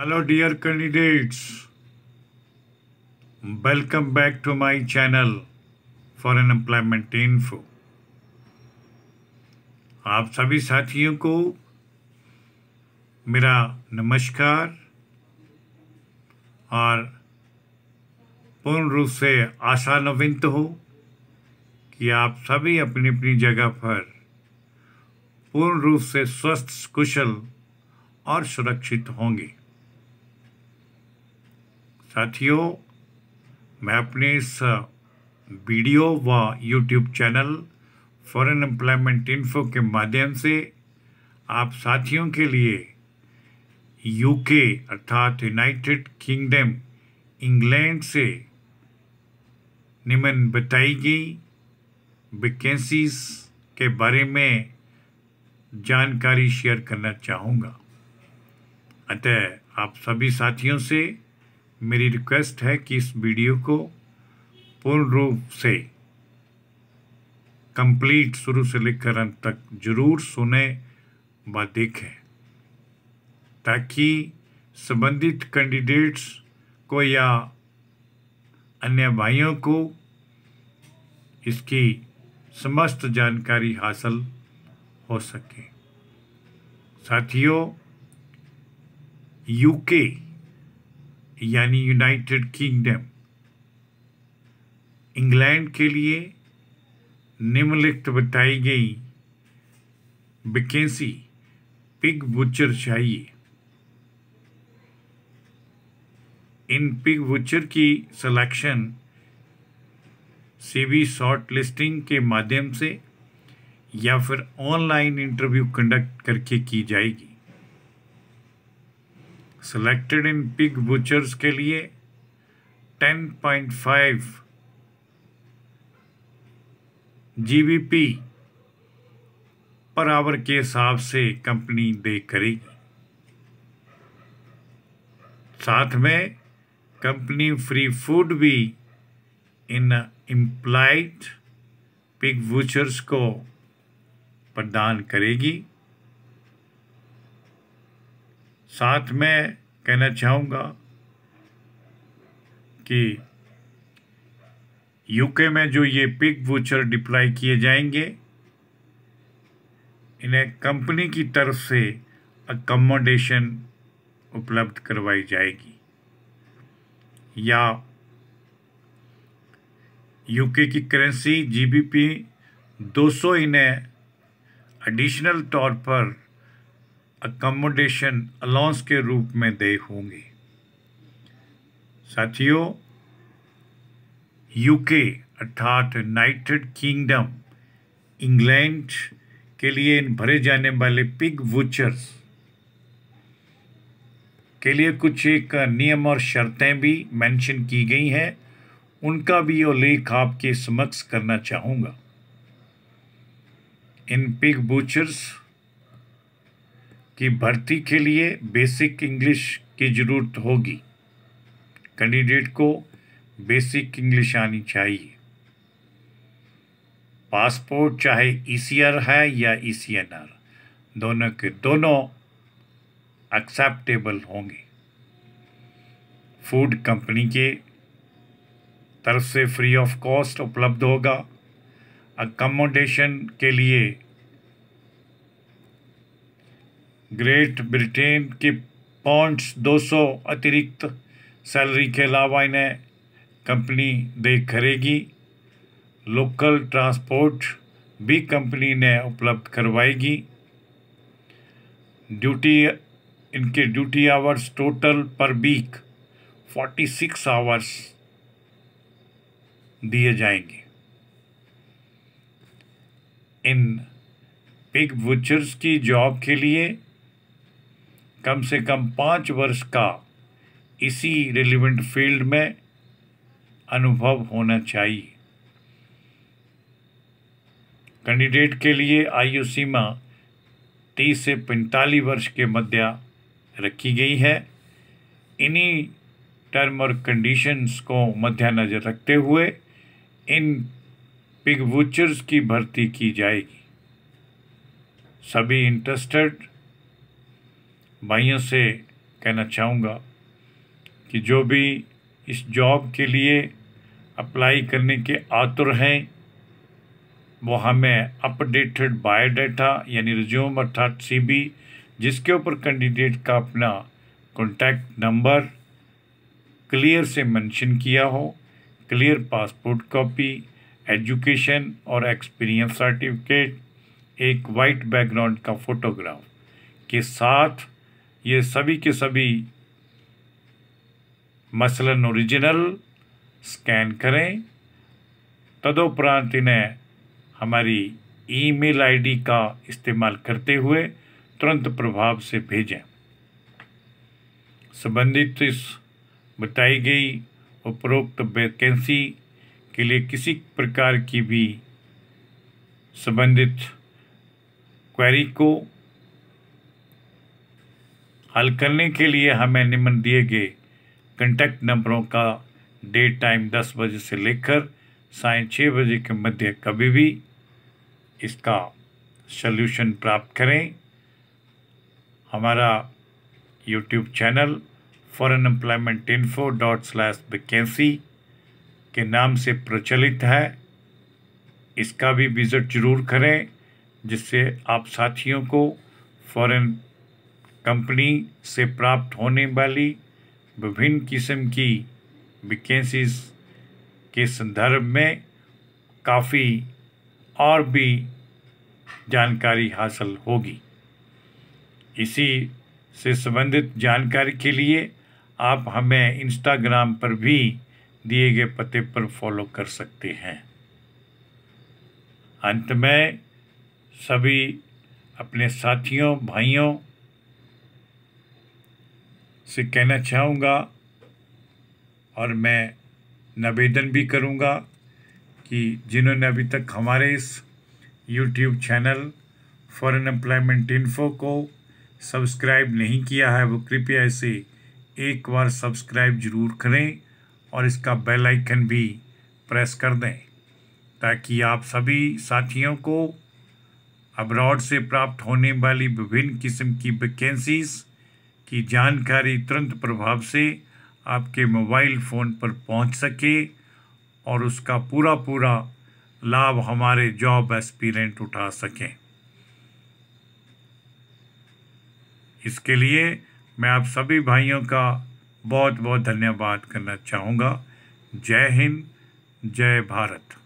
hello dear candidates welcome back to my channel foreign employment info आप सभी साथियों को मेरा नमस्कार और पूर्ण रूप से आशानविंत हो कि आप सभी अपनी अपनी जगह पर पूर्ण रूप से स्वस्थ कुशल और सुरक्षित होंगे साथियों मैं अपने इस वीडियो व YouTube channel foreign employment info के माध्यम से आप साथियों के लिए यूके अर्थात यूनाइटेड किंगडम इंग्लैंड से निम्न बताई गई वैकेंसीज के बारे में जानकारी शेयर करना चाहूँगा अतः आप सभी साथियों से मेरी रिक्वेस्ट है कि इस वीडियो को पूर्ण रूप से कंप्लीट शुरू से लेकर अंत तक जरूर सुने व देखें ताकि संबंधित कैंडिडेट्स को या अन्य भाइयों को इसकी समस्त जानकारी हासिल हो सके साथियों यूके यानी यूनाइटेड किंगडम इंग्लैंड के लिए निम्नलिखित बताई गई वैकेंसी पिग बुचर चाहिए इन पिग बुचर की सिलेक्शन सीवी शॉर्ट लिस्टिंग के माध्यम से या फिर ऑनलाइन इंटरव्यू कंडक्ट करके की जाएगी सेलेक्टेड इन पिग बुचर्स के लिए 10.5 जीबीपी पर आवर के हिसाब से कंपनी दे करेगी साथ में कंपनी फ्री फूड भी इन इम्प्लाइड पिग वूचर्स को प्रदान करेगी साथ में कहना चाहूँगा कि यूके में जो ये पिक वूचर डिप्लाई किए जाएंगे इन्हें कंपनी की तरफ से अकोमोडेशन उपलब्ध करवाई जाएगी या यूके की करेंसी जीबीपी 200 इन्हें एडिशनल तौर पर अकोमोडेशन अलाउंस के रूप में दे होंगे साथियों यूके अर्थात यूनाइटेड किंगडम इंग्लैंड के लिए इन भरे जाने वाले पिग वूचर्स के लिए कुछ एक नियम और शर्तें भी मेंशन की गई हैं उनका भी उल्लेख आपके समक्ष करना चाहूँगा इन पिग बूचर्स कि भर्ती के लिए बेसिक इंग्लिश की ज़रूरत होगी कैंडिडेट को बेसिक इंग्लिश आनी चाहिए पासपोर्ट चाहे ईसीआर e है या ईसीएनआर e दोनों के दोनों एक्सेप्टेबल होंगे फूड कंपनी के तरफ से फ्री ऑफ कॉस्ट उपलब्ध होगा अकोमोडेशन के लिए ग्रेट ब्रिटेन के पॉइंट्स 200 अतिरिक्त सैलरी के अलावा इन्हें कंपनी देख करेगी लोकल ट्रांसपोर्ट भी कंपनी ने उपलब्ध करवाएगी ड्यूटी इनके duty hours total per week 46 hours दिए जाएंगे इन पिग बुचर्स की जॉब के लिए कम से कम पाँच वर्ष का इसी रिलेवेंट फील्ड में अनुभव होना चाहिए कैंडिडेट के लिए आयु सीमा तीस से पैंतालीस वर्ष के मध्य रखी गई है इन्हीं टर्म और कंडीशंस को मद्देनजर रखते हुए इन पिग वूचर्स की भर्ती की जाएगी सभी इंटरेस्टेड भाइयों से कहना चाहूँगा कि जो भी इस जॉब के लिए अप्लाई करने के आतुर हैं वो हमें अपडेटेड बायोडाटा यानी रिज्यूम अर्थात सीबी जिसके ऊपर कैंडिडेट का अपना कॉन्टैक्ट नंबर क्लियर से मेंशन किया हो क्लियर पासपोर्ट कॉपी एजुकेशन और एक्सपीरियंस सर्टिफिकेट एक वाइट बैकग्राउंड का फोटोग्राफ के साथ ये सभी के सभी मसलन ओरिजिनल स्कैन करें तदोपरांत इन्हें हमारी ईमेल आईडी का इस्तेमाल करते हुए तुरंत प्रभाव से भेजें संबंधित इस बताई गई उपरोक्त वैकेंसी के लिए किसी प्रकार की भी संबंधित क्वेरी को हल करने के लिए हमें निम्न दिए गए कंटेक्ट नंबरों का डे टाइम दस बजे से लेकर साय छः बजे के मध्य कभी भी इसका सल्यूशन प्राप्त करें हमारा YouTube channel foreign employment info dot slash vacancy के नाम से प्रचलित है इसका भी विज़िट जरूर करें जिससे आप साथियों को फॉरन कंपनी से प्राप्त होने वाली विभिन्न किस्म की वैकेंसीज के संदर्भ में काफ़ी और भी जानकारी हासिल होगी इसी से संबंधित जानकारी के लिए आप हमें इंस्टाग्राम पर भी दिए गए पते पर फॉलो कर सकते हैं अंत में सभी अपने साथियों भाइयों से कहना चाहूँगा और मैं निवेदन भी करूँगा कि जिन्होंने अभी तक हमारे इस YouTube channel foreign employment info को सब्सक्राइब नहीं किया है वो कृपया इसे एक बार सब्सक्राइब जरूर करें और इसका बेल आइकन भी प्रेस कर दें ताकि आप सभी साथियों को अब्रॉड से प्राप्त होने वाली विभिन्न किस्म की वैकेंसीज़ की जानकारी तुरंत प्रभाव से आपके मोबाइल फ़ोन पर पहुंच सके और उसका पूरा पूरा लाभ हमारे जॉब एस्पिरेंट उठा सकें इसके लिए मैं आप सभी भाइयों का बहुत बहुत धन्यवाद करना चाहूँगा जय हिंद जय भारत